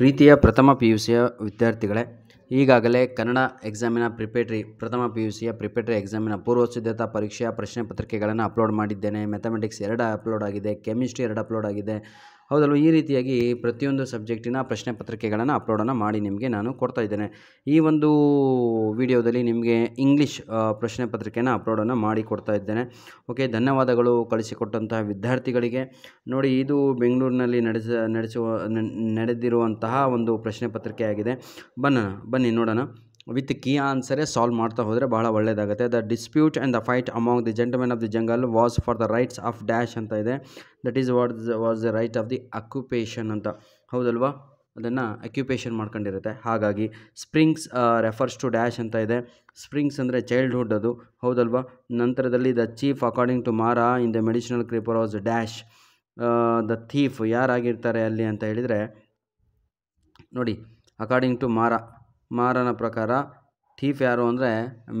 ಪ್ರೀತಿಯ ಪ್ರಥಮ P U ಸಿಯ ವಿದ್ಯಾರ್ಥಿಗಳೇ ಈಗಾಗಲೇ ಕನ್ನಡ ಎಕ್ಸಾಮಿನ ಪ್ರಿಪೇಟ್ರಿ ಪ್ರಥಮ ಪಿ ಯು ಸಿಯ ಪ್ರಿಪೇಟ್ರಿ ಎಕ್ಸಾಮಿನ ಪೂರ್ವ ಸಿದ್ಧತಾ ಪರೀಕ್ಷೆಯ ಪ್ರಶ್ನೆ ಪತ್ರಿಕೆಗಳನ್ನು ಅಪ್ಲೋಡ್ ಮಾಡಿದ್ದೇನೆ ಮೆಥಮೆಟಿಕ್ಸ್ ಎರಡು ಅಪ್ಲೋಡ್ ಆಗಿದೆ ಕೆಮಿಸ್ಟ್ರಿ ಎರಡು ಅಪ್ಲೋಡ್ ಆಗಿದೆ ಹೌದಲ್ವ ಈ ರೀತಿಯಾಗಿ ಪ್ರತಿಯೊಂದು ಸಬ್ಜೆಕ್ಟಿನ ಪ್ರಶ್ನೆ ಪತ್ರಿಕೆಗಳನ್ನು ಅಪ್ಲೋಡನ್ನು ಮಾಡಿ ನಿಮಗೆ ನಾನು ಕೊಡ್ತಾ ಇದ್ದೇನೆ ಈ ಒಂದು ವಿಡಿಯೋದಲ್ಲಿ ನಿಮಗೆ ಇಂಗ್ಲೀಷ್ ಪ್ರಶ್ನೆ ಪತ್ರಿಕೆನ ಅಪ್ಲೋಡನ್ನು ಮಾಡಿ ಕೊಡ್ತಾ ಇದ್ದೇನೆ ಓಕೆ ಧನ್ಯವಾದಗಳು ಕಳಿಸಿಕೊಟ್ಟಂತಹ ವಿದ್ಯಾರ್ಥಿಗಳಿಗೆ ನೋಡಿ ಇದು ಬೆಂಗಳೂರಿನಲ್ಲಿ ನಡೆಸ ನಡೆಸುವ ನಡೆದಿರುವಂತಹ ಒಂದು ಪ್ರಶ್ನೆ ಪತ್ರಿಕೆಯಾಗಿದೆ ಬನ್ನ ಬನ್ನಿ ನೋಡೋಣ ವಿತ್ ಕೀ ಆನ್ಸರೇ ಸಾಲ್ವ್ ಮಾಡ್ತಾ ಹೋದರೆ ಬಹಳ ಒಳ್ಳೆಯದಾಗುತ್ತೆ the dispute and the fight among the gentlemen of the jungle was for the rights of dash ಅಂತ ಇದೆ that is what was the right of the occupation ಅಂತ ಹೌದಲ್ವಾ ಅದನ್ನು ಅಕ್ಯುಪೇಷನ್ ಮಾಡ್ಕೊಂಡಿರುತ್ತೆ ಹಾಗಾಗಿ ಸ್ಪ್ರಿಂಗ್ಸ್ ರೆಫರ್ಸ್ ಟು ಡ್ಯಾಶ್ ಅಂತ ಇದೆ springs ಅಂದರೆ childhood ಅದು ಹೌದಲ್ವಾ ನಂತರದಲ್ಲಿ ದ ಚೀಫ್ ಅಕಾರ್ಡಿಂಗ್ ಟು ಮಾರಾ in the medicinal creeper was dash the thief ಯಾರಾಗಿರ್ತಾರೆ ಅಲ್ಲಿ ಅಂತ ಹೇಳಿದರೆ ನೋಡಿ ಅಕಾರ್ಡಿಂಗ್ ಟು ಮಾರಾ ಮಾರನ ಪ್ರಕಾರ ಥೀಫ್ ಯಾರು ಅಂದರೆ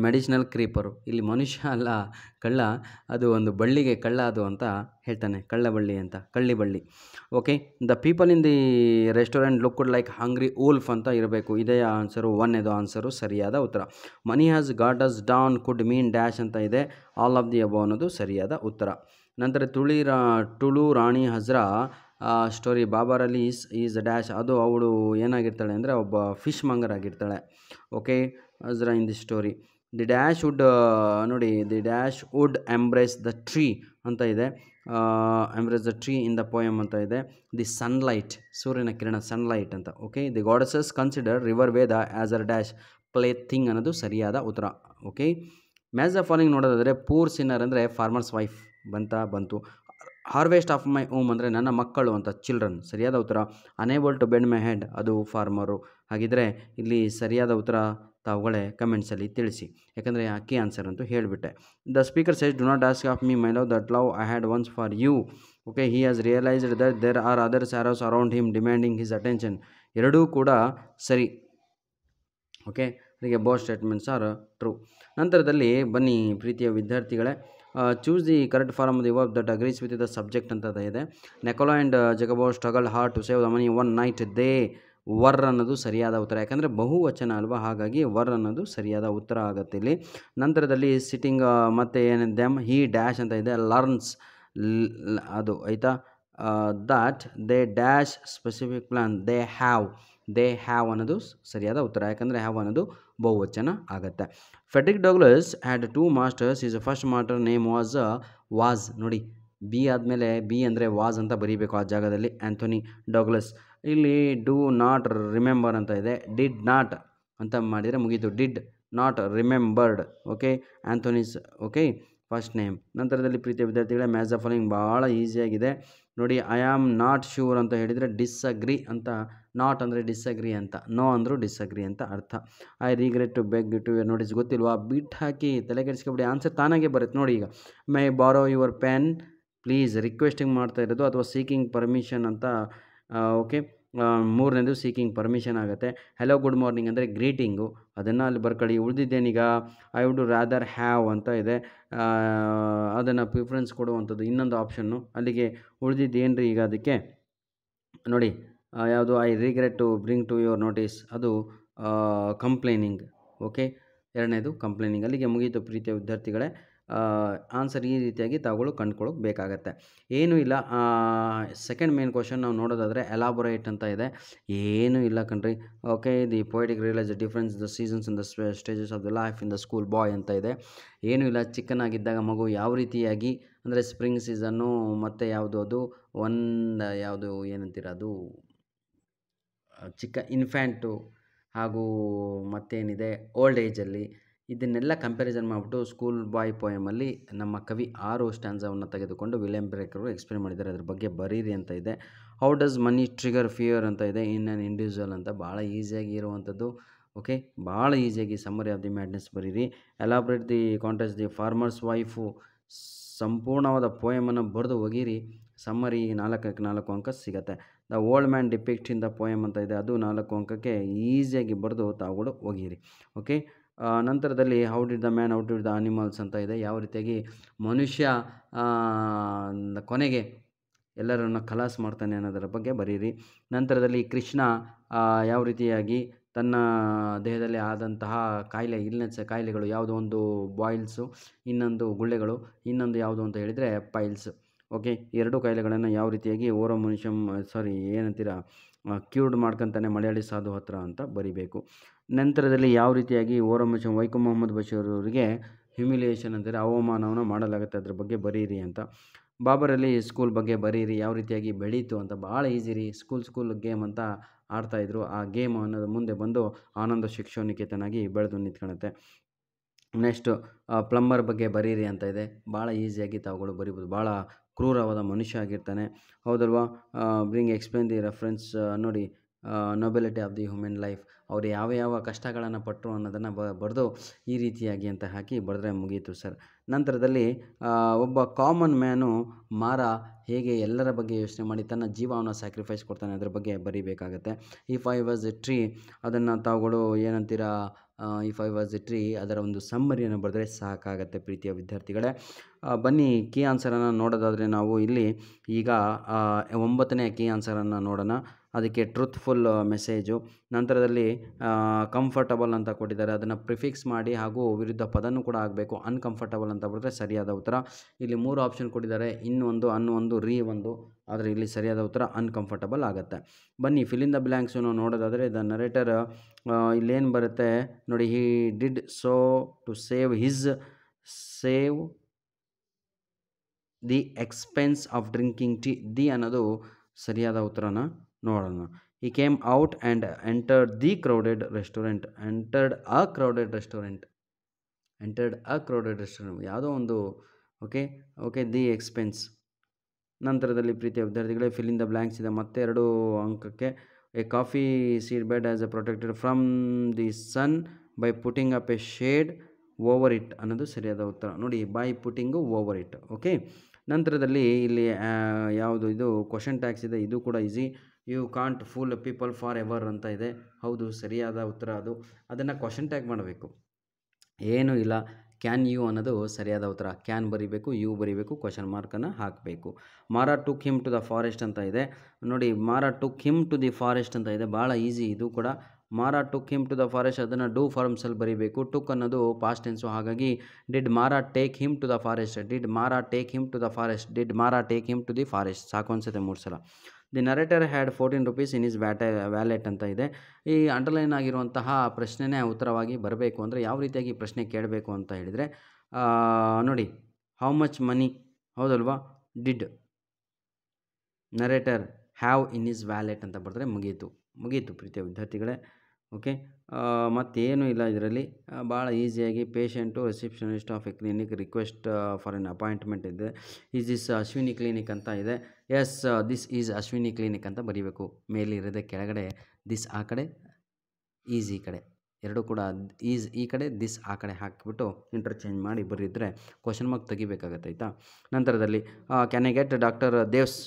ಮೆಡಿಸಿನಲ್ ಕ್ರೀಪರು ಇಲ್ಲಿ ಮನುಷ್ಯ ಅಲ್ಲ ಕಳ್ಳ ಅದು ಒಂದು ಬಳ್ಳಿಗೆ ಕಳ್ಳ ಅದು ಅಂತ ಹೇಳ್ತಾನೆ ಕಳ್ಳ ಬಳ್ಳಿ ಅಂತ ಕಳ್ಳಿ ಬಳ್ಳಿ okay the people in the restaurant look like hungry wolf ಅಂತ ಇರಬೇಕು ಇದೇ ಆನ್ಸರು ಒನ್ ಇದು ಆನ್ಸರು ಸರಿಯಾದ ಉತ್ತರ money has got us down could mean dash ಅಂತ ಇದೆ ಆಲ್ ಆಫ್ ದಿ ಅಬೋ ಅನ್ನೋದು ಸರಿಯಾದ ಉತ್ತರ ನಂತರ ತುಳಿ ರಾ ತುಳು Rani Hazra story Babar Ali is is dash ಅದು ಅವಳು ಏನಾಗಿರ್ತಾಳೆ ಅಂದರೆ ಒಬ್ಬ ಫಿಶ್ ಮಂಗರ್ ಆಗಿರ್ತಾಳೆ okay Hazra in the story the dash would ನೋಡಿ the dash would embrace the tree ಅಂತ ಇದೆ embrace the tree in the poem ಅಂತ ಇದೆ ದಿ ಸನ್ಲೈಟ್ ಸೂರ್ಯನ ಕಿರಣ ಸನ್ಲೈಟ್ ಅಂತ okay the goddesses consider river Veda as a dash play thing ಅನ್ನೋದು ಸರಿಯಾದ ಉತ್ತರ ಓಕೆ ಮ್ಯಾಸ್ ದ ಫಾಲಿಂಗ್ ನೋಡೋದಾದರೆ ಪೂರ್ ಸಿನ್ನರ್ ಅಂದರೆ ಫಾರ್ಮರ್ಸ್ ವೈಫ್ ಬಂತ ಬಂತು ಹಾರ್ವೆಸ್ಟ್ ಆಫ್ ಮೈ ಓಮ್ ಅಂದರೆ ನನ್ನ ಮಕ್ಕಳು ಅಂತ ಚಿಲ್ಡ್ರನ್ ಸರಿಯಾದ ಉತ್ತರ unable to bend my head ಅದು ಫಾರ್ಮರು ಹಾಗಿದ್ರೆ ಇಲ್ಲಿ ಸರಿಯಾದ ಉತ್ತರ ತಾವುಗಳೇ ಕಮೆಂಟ್ಸಲ್ಲಿ ತಿಳಿಸಿ ಯಾಕಂದರೆ ಅಕ್ಕಿ ಆನ್ಸರ್ ಅಂತೂ ಹೇಳಿಬಿಟ್ಟೆ the speaker says do not ask of me my love that love I had once for you okay he has realised that there are others arrows around him demanding his attention ಎರಡೂ ಕೂಡ ಸರಿ okay ಅದಕ್ಕೆ boss statements are true ನಂತರದಲ್ಲಿ ಬನ್ನಿ ಪ್ರೀತಿಯ ವಿದ್ಯಾರ್ಥಿಗಳೇ choose the correct form the work that agrees with the subject ಅಂತ ಇದೆ Nicola and Jacopo struggle hard to save the money one night they were ಅನ್ನೋದು ಸರಿಯಾದ ಉತ್ತರ ಯಾಕಂದರೆ ಬಹುವಚನ ಅಲ್ವಾ ಹಾಗಾಗಿ ವರ್ ಅನ್ನೋದು ಸರಿಯಾದ ಉತ್ತರ ಆಗುತ್ತೆ ಇಲ್ಲಿ ನಂತರದಲ್ಲಿ ಸಿಟ್ಟಿಂಗ್ ಮತ್ತು ಏನಿದೆ ಹೀ ಡ್ಯಾಶ್ ಅಂತ ಇದೆ ಲರ್ನ್ಸ್ ಅದು ಆಯಿತಾ that they dash specific plan they have they have ಅನ್ನೋದು ಸರಿಯಾದ ಉತ್ತರ ಯಾಕಂದರೆ ಹ್ಯಾವ್ ಅನ್ನೋದು ಬಹುವಚನ ಆಗುತ್ತೆ Frederick Douglass had two masters is first master name was was ನೋಡಿ ಬಿ ಆದಮೇಲೆ ಬಿ ಅಂದರೆ ವಾಜ್ ಅಂತ ಬರೀಬೇಕು ಆ ಜಾಗದಲ್ಲಿ ಆ್ಯಂಥೋನಿ ಡಾಗ್ಲಸ್ ಇಲ್ಲಿ ಡೂ ನಾಟ್ ರಿಮೆಂಬರ್ ಅಂತ ಇದೆ ಡಿಡ್ ನಾಟ್ ಅಂತ ಮಾಡಿದರೆ ಮುಗೀತು did not remembered okay Anthony's okay first name ನಂತರದಲ್ಲಿ ಪ್ರೀತಿಯ ವಿದ್ಯಾರ್ಥಿಗಳೇ ಮ್ಯಾಥ್ಸ್ ಆಫ್ ಫಾಲೋಯಿಂಗ್ ಭಾಳ ಈಸಿಯಾಗಿದೆ ನೋಡಿ ಐ ಆಮ್ ನಾಟ್ ಶ್ಯೂರ್ ಅಂತ ಹೇಳಿದರೆ ಡಿಸ್ಅಗ್ರಿ ಅಂತ ನಾಟ್ ಅಂದರೆ ಡಿಸ್ಅಗ್ರಿ ಅಂತ ನೋ ಅಂದರೂ ಡಿಸ್ಅಗ್ರಿ ಅಂತ ಅರ್ಥ I regret to beg to your ಗೊತ್ತಿಲ್ವಾ ಬಿಟ್ ಹಾಕಿ ತಲೆ ಕೆಡಿಸ್ಕೊಬಿಡಿ ಆನ್ಸರ್ ತಾನಾಗೆ ಬರುತ್ತೆ ನೋಡಿ ಈಗ ಮೈ ಬಾರೋ ಯುವರ್ ಪೆನ್ ಪ್ಲೀಸ್ ರಿಕ್ವೆಸ್ಟಿಂಗ್ ಮಾಡ್ತಾ ಇರೋದು ಅಥವಾ ಸೀಕಿಂಗ್ ಪರ್ಮಿಷನ್ ಅಂತ ಓಕೆ ಮೂರನೇದು ಸೀಕಿಂಗ್ ಪರ್ಮಿಷನ್ ಆಗುತ್ತೆ ಹೆಲೋ ಗುಡ್ ಮಾರ್ನಿಂಗ್ ಅಂದರೆ ಗ್ರೀಟಿಂಗು ಅದನ್ನು ಅಲ್ಲಿ ಬರ್ಕೊಳ್ಳಿ ಉಳಿದಿದ್ದೇನೀಗ ಐ ವುಡ್ ರಾದರ್ ಹ್ಯಾವ್ ಅಂತ ಇದೆ ಅದನ್ನು ಪ್ರಿಫರೆನ್ಸ್ ಕೊಡುವಂಥದ್ದು ಇನ್ನೊಂದು ಆಪ್ಷನ್ನು ಅಲ್ಲಿಗೆ ಉಳಿದಿದ್ದೇನ್ರಿ ಈಗ ಅದಕ್ಕೆ ನೋಡಿ ಯಾವುದು I regret to bring to your notice ಅದು ಕಂಪ್ಲೇನಿಂಗ್ ಓಕೆ ಎರಡನೇದು ಕಂಪ್ಲೇನಿಂಗ್ ಅಲ್ಲಿಗೆ ಮುಗಿಯಿತು ಪ್ರೀತಿಯ ವಿದ್ಯಾರ್ಥಿಗಳೇ ಆನ್ಸರ್ ಈ ರೀತಿಯಾಗಿ ತಾವುಗಳು ಕಂಡುಕೊಳ್ಳೋಕೆ ಬೇಕಾಗತ್ತೆ ಏನೂ ಇಲ್ಲ ಸೆಕೆಂಡ್ ಮೇನ್ ಕ್ವಶನ್ ನಾವು ನೋಡೋದಾದರೆ ಎಲಾಬೊರೇಟ್ ಅಂತ ಇದೆ ಏನೂ ಇಲ್ಲ ಕಣ್ರಿ okay the poetic realise the difference the seasons in the stages of the life in the school boy ಅಂತ ಇದೆ ಏನೂ ಇಲ್ಲ ಚಿಕ್ಕನಾಗಿದ್ದಾಗ ಮಗು ಯಾವ ರೀತಿಯಾಗಿ ಅಂದರೆ ಸ್ಪ್ರಿಂಗ್ ಸೀಸನ್ನು ಮತ್ತು ಯಾವುದು ಅದು ಒಂದು ಯಾವುದು ಏನಂತೀರ ಅದು ಚಿಕ್ಕ ಇನ್ಫ್ಯಾಂಟು ಹಾಗೂ ಮತ್ತೇನಿದೆ ಓಲ್ಡ್ ಏಜಲ್ಲಿ ಇದನ್ನೆಲ್ಲ ಕಂಪ್ಯಾರಿಸನ್ ಮಾಡಿಬಿಟ್ಟು ಸ್ಕೂಲ್ ಬಾಯ್ ಪೋಯಮಲ್ಲಿ ನಮ್ಮ ಕವಿ ಆರು ಸ್ಟ್ಯಾನ್ಸವನ್ನು ತೆಗೆದುಕೊಂಡು ವಿಲಿಯಂ ಬ್ರೇಕರ್ ಎಕ್ಸ್ಪ್ಲೇನ್ ಮಾಡಿದ್ದಾರೆ ಅದ್ರ ಬಗ್ಗೆ ಬರೀರಿ ಅಂತ ಇದೆ how does money trigger fear ಅಂತ ಇದೆ ಇನ್ ಆ್ಯನ್ ಇಂಡಿವಿಜುವಲ್ ಅಂತ ಭಾಳ ಈಸಿಯಾಗಿ ಇರುವಂಥದ್ದು ಓಕೆ ಭಾಳ ಈಸಿಯಾಗಿ ಸಮ್ಮರಿ ಆಫ್ ದಿ ಮ್ಯಾಡ್ನೆಸ್ ಬರೀರಿ elaborate the contest the farmer's wife ಸಂಪೂರ್ಣವಾದ ಪೋಯಮನ್ನು ಬರೆದು ಸಮ್ಮರ್ ಸಮ್ಮರಿ ನಾಲ್ಕಕ್ಕೆ ನಾಲ್ಕು ಅಂಕ ಸಿಗುತ್ತೆ the old man depict in poem ಅಂತ ಇದೆ ಅದು ನಾಲ್ಕು ಅಂಕಕ್ಕೆ ಈಸಿಯಾಗಿ ಬರೆದು ತಾವುಗಳು ಒಗೀರಿ ಓಕೆ ನಂತರದಲ್ಲಿ how did the man out did the animals ಅಂತ ಇದೆ ಯಾವ ರೀತಿಯಾಗಿ ಮನುಷ್ಯ ಕೊನೆಗೆ ಎಲ್ಲರನ್ನು ಖಲಾಸ್ ಮಾಡ್ತಾನೆ ಅನ್ನೋದರ ಬಗ್ಗೆ ಬರೀರಿ ನಂತರದಲ್ಲಿ ಕೃಷ್ಣ ಯಾವ ರೀತಿಯಾಗಿ ತನ್ನ ದೇಹದಲ್ಲಿ ಆದಂತಹ ಕಾಯಿಲೆ ಇಲ್ನೆಸ್ ಕಾಯಿಲೆಗಳು ಯಾವುದೋ ಒಂದು ಬಾಯ್ಲ್ಸು ಇನ್ನೊಂದು ಗುಳ್ಳೆಗಳು ಇನ್ನೊಂದು ಯಾವುದು ಅಂತ ಹೇಳಿದರೆ ಪೈಲ್ಸ್ ಓಕೆ ಎರಡು ಕಾಯಿಲೆಗಳನ್ನು ಯಾವ ರೀತಿಯಾಗಿ ಓರೋ ಮನುಷ್ಯ ಸಾರಿ ಏನಂತೀರ ಕ್ಯೂರ್ಡ್ ಮಾಡ್ಕೊತಾನೆ ಮಲಯಾಳಿ ಸಾಧು ಹತ್ರ ಅಂತ ಬರಿಬೇಕು ನಂತರದಲ್ಲಿ ಯಾವ ರೀತಿಯಾಗಿ ಓರಮಚಂ ವೈಕೋ ಮೊಹಮ್ಮದ್ ಬಷೀರ್ ಅವರಿಗೆ ಹ್ಯುಮಿಲಿಯೇಷನ್ ಅಂದರೆ ಅವಮಾನವನ್ನು ಮಾಡಲಾಗುತ್ತೆ ಅದ್ರ ಬಗ್ಗೆ ಬರೀರಿ ಅಂತ ಬಾಬರಲ್ಲಿ ಸ್ಕೂಲ್ ಬಗ್ಗೆ ಬರೀರಿ ಯಾವ ರೀತಿಯಾಗಿ ಬೆಳೀತು ಅಂತ ಭಾಳ ಈಸಿ ರೀ ಸ್ಕೂಲ್ ಸ್ಕೂಲ್ ಗೇಮ್ ಅಂತ ಆಡ್ತಾಯಿದ್ರು ಆ ಗೇಮ್ ಅನ್ನೋದು ಮುಂದೆ ಬಂದು ಆನಂದ ಶಿಕ್ಷೋನಿಕೇತನಾಗಿ ಬೆಳೆದು ನಿಂತ್ಕೊಳುತ್ತೆ ನೆಕ್ಸ್ಟು ಪ್ಲಂಬರ್ ಬಗ್ಗೆ ಬರೀರಿ ಅಂತ ಇದೆ ಭಾಳ ಈಸಿಯಾಗಿ ತಾವುಗಳು ಬರಿಬೋದು ಭಾಳ ಕ್ರೂರವಾದ ಮನುಷ್ಯ ಆಗಿರ್ತಾನೆ ಹೌದಲ್ವಾ ಬ್ರಿಂಗ್ ಎಕ್ಸ್ಪ್ಲೇನ್ ದಿ ರೆಫರೆನ್ಸ್ ನೋಡಿ nobility of the human life ಅವರು ಯಾವ ಯಾವ ಕಷ್ಟಗಳನ್ನು ಪಟ್ಟರು ಅನ್ನೋದನ್ನು ಬರೆದು ಈ ರೀತಿಯಾಗಿ ಅಂತ ಹಾಕಿ ಬರೆದ್ರೆ ಮುಗೀತು ಸರ್ ನಂತರದಲ್ಲಿ ಒಬ್ಬ ಕಾಮನ್ ಮ್ಯಾನು ಮಾರ ಹೇಗೆ ಎಲ್ಲರ ಬಗ್ಗೆ ಯೋಚನೆ ಮಾಡಿ ತನ್ನ ಜೀವವನ್ನು ಸ್ಯಾಕ್ರಿಫೈಸ್ ಕೊಡ್ತಾನೆ ಅದರ ಬಗ್ಗೆ ಬರೀಬೇಕಾಗತ್ತೆ ಈ ಫೈ ವಾಸ್ ಎ ಟ್ರೀ ಅದನ್ನು ತಾವುಗಳು ಏನಂತೀರ ಈ ಐ ವಾಸ್ ಎ ಟ್ರೀ ಅದರ ಒಂದು ಸಮ್ಮರಿಯನ್ನು ಬರೆದ್ರೆ ಸಾಕಾಗತ್ತೆ ಪ್ರೀತಿಯ ವಿದ್ಯಾರ್ಥಿಗಳೇ ಬನ್ನಿ ಕೀ ಆನ್ಸರನ್ನು ನೋಡೋದಾದರೆ ನಾವು ಇಲ್ಲಿ ಈಗ ಒಂಬತ್ತನೇ ಕೀ ಆನ್ಸರನ್ನು ನೋಡೋಣ ಅದಕ್ಕೆ ಟ್ರೂತ್ಫುಲ್ ಮೆಸೇಜು ನಂತರದಲ್ಲಿ ಕಂಫರ್ಟಬಲ್ ಅಂತ ಕೊಟ್ಟಿದ್ದಾರೆ ಅದನ್ನು ಪ್ರಿಫಿಕ್ಸ್ ಮಾಡಿ ಹಾಗೂ ವಿರುದ್ಧ ಪದನೂ ಕೂಡ ಆಗಬೇಕು ಅನ್ಕಂಫರ್ಟಬಲ್ ಅಂತ ಬಿಟ್ಟರೆ ಸರಿಯಾದ ಉತ್ತರ ಇಲ್ಲಿ ಮೂರು ಆಪ್ಷನ್ ಕೊಟ್ಟಿದ್ದಾರೆ ಇನ್ನೊಂದು ಅನ್ನು ಒಂದು ರೀ ಒಂದು ಆದರೆ ಇಲ್ಲಿ ಸರಿಯಾದ ಉತ್ತರ ಅನ್ಕಂಫರ್ಟಬಲ್ ಆಗುತ್ತೆ ಬನ್ನಿ ಫಿಲಿಂದ ಬ್ಲ್ಯಾಂಕ್ಸು ನಾವು ನೋಡೋದಾದರೆ ದ ನರೇಟರ್ ಇಲ್ಲೇನು ಬರುತ್ತೆ ನೋಡಿ he did so to save his save the expense of drinking tea the ಅನ್ನೋದು ಸರಿಯಾದ ಉತ್ತರನ ನೋಡೋಣ ಈ came out and entered the crowded restaurant entered a crowded restaurant entered a crowded restaurant ಯಾವುದೋ ಒಂದು ಓಕೆ ಓಕೆ ದಿ ಎಕ್ಸ್ಪೆನ್ಸ್ ನಂತರದಲ್ಲಿ ಪ್ರೀತಿಯ ವಿದ್ಯಾರ್ಥಿಗಳೇ ಫಿಲ್ ಇನ್ ದ ಬ್ಲ್ಯಾಂಕ್ಸ್ ಇದೆ ಮತ್ತೆ ಎರಡು ಅಂಕಕ್ಕೆ a coffee seed bed as a protected from the sun by putting up a shade over it ಅನ್ನೋದು ಸರಿಯಾದ ಉತ್ತರ ನೋಡಿ by putting over it okay ನಂತರದಲ್ಲಿ ಇಲ್ಲಿ ಯಾವುದು ಇದು ಕ್ವಶನ್ ಟ್ಯಾಕ್ಸ್ ಇದೆ ಇದು ಕೂಡ easy you can't fool people forever ಅಂತ ಇದೆ ಹೌದು ಸರಿಯಾದ ಉತ್ತರ ಅದು ಅದನ್ನು ಕ್ವಶನ್ ಟ್ಯಾಗ್ ಮಾಡಬೇಕು ಏನೂ ಇಲ್ಲ ಕ್ಯಾನ್ ಯು ಅನ್ನೋದು ಸರಿಯಾದ ಉತ್ತರ ಕ್ಯಾನ್ ಬರೀಬೇಕು ಯು ಬರೀಬೇಕು ಕ್ವಶನ್ ಮಾರ್ಕನ್ನು ಹಾಕಬೇಕು Mara took him to the forest ಅಂತ ಇದೆ ನೋಡಿ Mara took him to the forest ಅಂತ ಇದೆ ಭಾಳ ಈಸಿ ಇದು ಕೂಡ Mara took him to the forest ಅದನ್ನು ಡೂ ಫಾರ್ಮ್ಸಲ್ಲಿ ಬರೀಬೇಕು ಟುಕ್ ಅನ್ನೋದು ಪಾಸ್ಟ್ ಟೆನ್ಸು ಹಾಗಾಗಿ did Mara take him to the forest did Mara take him to the forest did Mara take him to the forest ಸಾಕು ಅನ್ಸುತ್ತೆ ಮೂರು ಸಲ the narrator had fourteen rupees in is ವ್ಯಾಟ ವ್ಯಾಲೆಟ್ ಅಂತ ಇದೆ ಈ ಅಂಡರ್ಲೈನ್ ಆಗಿರುವಂತಹ ಪ್ರಶ್ನೆನೇ ಉತ್ತರವಾಗಿ ಬರಬೇಕು ಅಂದರೆ ಯಾವ ರೀತಿಯಾಗಿ ಪ್ರಶ್ನೆ ಕೇಳಬೇಕು ಅಂತ ಹೇಳಿದರೆ ನೋಡಿ ಹೌ ಮಚ್ ಮನಿ ಹೌದಲ್ವಾ did narrator have in is wallet ಅಂತ ಬರೆದ್ರೆ ಮುಗೀತು ಮುಗೀತು ಪ್ರೀತಿಯ ವಿದ್ಯಾರ್ಥಿಗಳೇ ಓಕೆ ಮತ್ತೇನು ಇಲ್ಲ ಇದರಲ್ಲಿ ಭಾಳ ಈಸಿಯಾಗಿ patient receptionist of a clinic request for an appointment ಇದೆ ಈಸ್ ಇಸ್ ಅಶ್ವಿನಿ ಕ್ಲಿನಿಕ್ ಅಂತ ಇದೆ yes this is Ashwini clinic ಅಂತ ಬರೀಬೇಕು ಮೇಲಿರೋದೇ ಕೆಳಗಡೆ ದಿಸ್ ಆ ಕಡೆ ಈಸ್ ಈ ಕಡೆ ಎರಡೂ ಕೂಡ ಈಸ್ ಈ ಕಡೆ ದಿಸ್ ಆ ಕಡೆ ಹಾಕಿಬಿಟ್ಟು ಇಂಟರ್ಚೇಂಜ್ ಮಾಡಿ ಬರೀದ್ರೆ ಕ್ವಶನ್ ಮಾರ್ಕ್ ತೆಗಿಬೇಕಾಗತ್ತೆ ಆಯಿತಾ ನಂತರದಲ್ಲಿ can I get doctor Dev's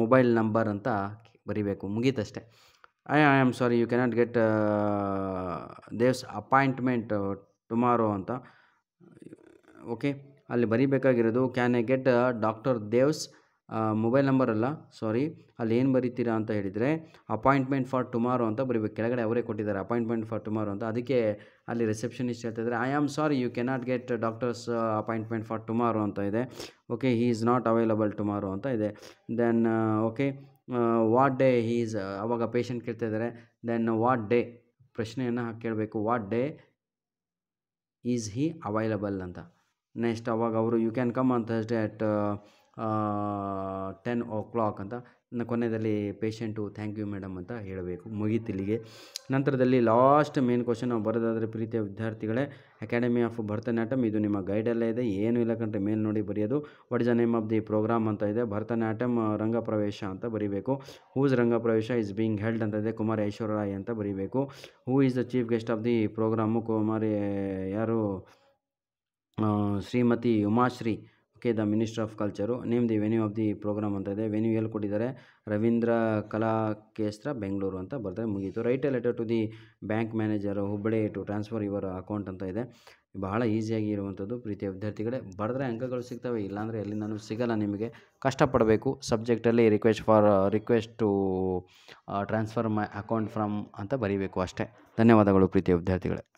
mobile number ಅಂತ ಬರೀಬೇಕು ಮುಗೀತಷ್ಟೇ I I am sorry you cannot get Dev's appointment tomorrow ಅಂತ ಓಕೆ ಅಲ್ಲಿ ಬರೀಬೇಕಾಗಿರೋದು can I get doctor Dev's mobile number ಅಲ್ಲ ಸಾರಿ ಅಲ್ಲಿ ಏನು ಬರೀತೀರಾ ಅಂತ ಹೇಳಿದರೆ ಅಪಾಯಿಂಟ್ಮೆಂಟ್ ಫಾರ್ ಟುಮಾರೋ ಅಂತ ಬರೀಬೇಕು ಕೆಳಗಡೆ ಅವರೇ ಕೊಟ್ಟಿದ್ದಾರೆ ಅಪಾಯಿಂಟ್ಮೆಂಟ್ ಫಾರ್ ಟುಮಾರೋ ಅಂತ ಅದಕ್ಕೆ ಅಲ್ಲಿ ರಿಸೆಪ್ಷನಿಸ್ಟ್ ಹೇಳ್ತಾ ಇದ್ದಾರೆ I am sorry you cannot get doctor's appointment for tomorrow ಅಂತ ಇದೆ okay he is not available tomorrow ಅಂತ ಇದೆ then okay what day is ಅವಾಗ ಪೇಷಂಟ್ ಕೇಳ್ತಾ ಇದ್ದಾರೆ ದೆನ್ ವಾಟ್ ಡೇ ಪ್ರಶ್ನೆಯನ್ನು ಕೇಳಬೇಕು what day is he available ಅಂತ ನೆಕ್ಸ್ಟ್ ಅವಾಗ ಅವರು you can come on Thursday at ten o'clock ಅಂತ ಕೊನೆಯಲ್ಲಿ ಪೇಷೆಂಟು ಥ್ಯಾಂಕ್ ಯು ಮೇಡಮ್ ಅಂತ ಹೇಳಬೇಕು ಮುಗೀತಿಲ್ಲಿಗೆ ನಂತರದಲ್ಲಿ ಲಾಸ್ಟ್ ಮೇನ್ ಕ್ವಶನ್ ನಾವು ಬರೋದಾದರೆ ಪ್ರೀತಿಯ ವಿದ್ಯಾರ್ಥಿಗಳೇ ಅಕಾಡೆಮಿ ಆಫ್ ಭರತನಾಟ್ಯಂ ಇದು ನಿಮ್ಮ ಗೈಡಲ್ಲೇ ಇದೆ ಏನು ಇಲ್ಲ ಕಂಡ್ರೆ ಮೇಲ್ ನೋಡಿ ಬರೆಯೋದು what is a name of the programme ಅಂತ ಇದೆ ಭರತನಾಟ್ಯಂ ರಂಗಪ್ರವೇಶ ಅಂತ ಬರೀಬೇಕು whose Rangapravesha is being held ಅಂತ ಇದೆ ಕುಮಾರ್ ಐಶ್ವರ್ಯ ಅಂತ ಬರೀಬೇಕು who is the chief guest of the programme Kumari ಯಾರು Shrimati Umashree K the minister of culture name the venue of the programme ಅಂತ ಇದೆ ವೆನ್ಯೂ ಎಲ್ಲಿ ಕೊಟ್ಟಿದ್ದಾರೆ ರವೀಂದ್ರ ಕಲಾ ಕೇಸ್ತ್ರ ಬೆಂಗಳೂರು ಅಂತ ಬರ್ತಾರೆ ಮುಗೀತು write a letter to the bank manager Hubballi to transfer your account ಅಂತ ಇದೆ ಬಹಳ ಈಸಿಯಾಗಿ ಇರುವಂಥದ್ದು ಪ್ರೀತಿಯ ವಿದ್ಯಾರ್ಥಿಗಳೇ ಬರೆದ್ರೆ ಅಂಕಗಳು ಸಿಗ್ತವೆ ಇಲ್ಲಾಂದರೆ ನಾನು ಸಿಗಲ್ಲ ನಿಮಗೆ ಕಷ್ಟಪಡಬೇಕು ಸಬ್ಜೆಕ್ಟಲ್ಲಿ request for request to transfer my account from ಅಂತ ಬರೀಬೇಕು ಅಷ್ಟೇ ಧನ್ಯವಾದಗಳು ಪ್ರೀತಿಯ ವಿದ್ಯಾರ್ಥಿಗಳೇ